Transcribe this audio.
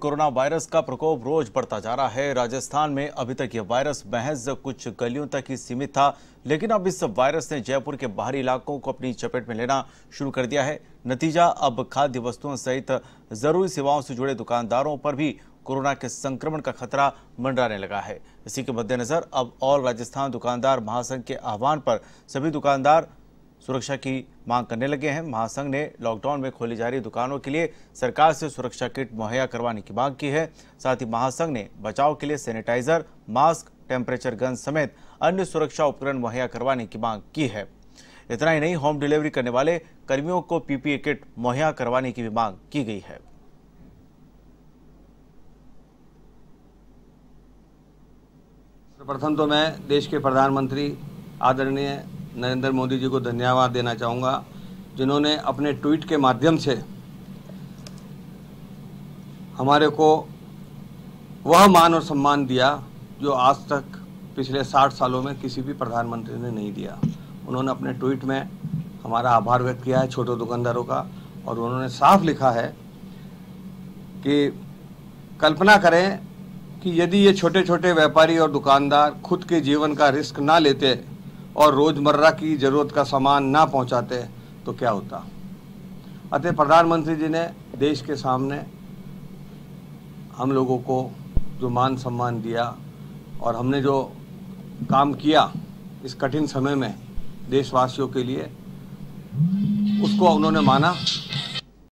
corona virus का प्रकोप रोज बढ़ता जा रहा है राजस्थान में अभी तक यह वायरस महज कुछ गलियों तक ही सीमित था लेकिन अब इस वायरस ने जयपुर के बाहरी इलाकों को अपनी चपेट में लेना शुरू कर दिया है नतीजा अब खाद्य वस्तुओं सहित जरूरी सेवाओं से जुड़े दुकानदारों पर भी कोरोना के संक्रमण का खतरा मंडराने लगा है इसी के मद्देनजर अब ऑल राजस्थान दुकानदार महासंघ के आह्वान पर सभी दुकानदार सुरक्षा की मांग करने लगे हैं महासंघ ने लॉकडाउन में खोली जा रही दुकानों के लिए सरकार से सुरक्षा किट मुहैया करवाने की मांग की है साथ ही महासंघ ने बचाव के लिए सैनिटाइजर मास्क टेम्परेचर गन समेत अन्य सुरक्षा उपकरण मुहैया करवाने की मांग की है इतना ही नहीं होम डिलीवरी करने वाले कर्मियों को पीपीए किट मुहैया करवाने की भी मांग की गई है सर्वप्रथम तो मैं देश के प्रधानमंत्री आदरणीय नरेंद्र मोदी जी को धन्यवाद देना चाहूँगा जिन्होंने अपने ट्वीट के माध्यम से हमारे को वह मान और सम्मान दिया जो आज तक पिछले साठ सालों में किसी भी प्रधानमंत्री ने नहीं दिया उन्होंने अपने ट्वीट में हमारा आभार व्यक्त किया है छोटे दुकानदारों का और उन्होंने साफ लिखा है कि कल्पना करें कि यदि ये छोटे छोटे व्यापारी और दुकानदार खुद के जीवन का रिस्क ना लेते और रोज़मर्रा की ज़रूरत का सामान ना पहुंचाते तो क्या होता अतः प्रधानमंत्री जी ने देश के सामने हम लोगों को जो मान सम्मान दिया और हमने जो काम किया इस कठिन समय में देशवासियों के लिए उसको उन्होंने माना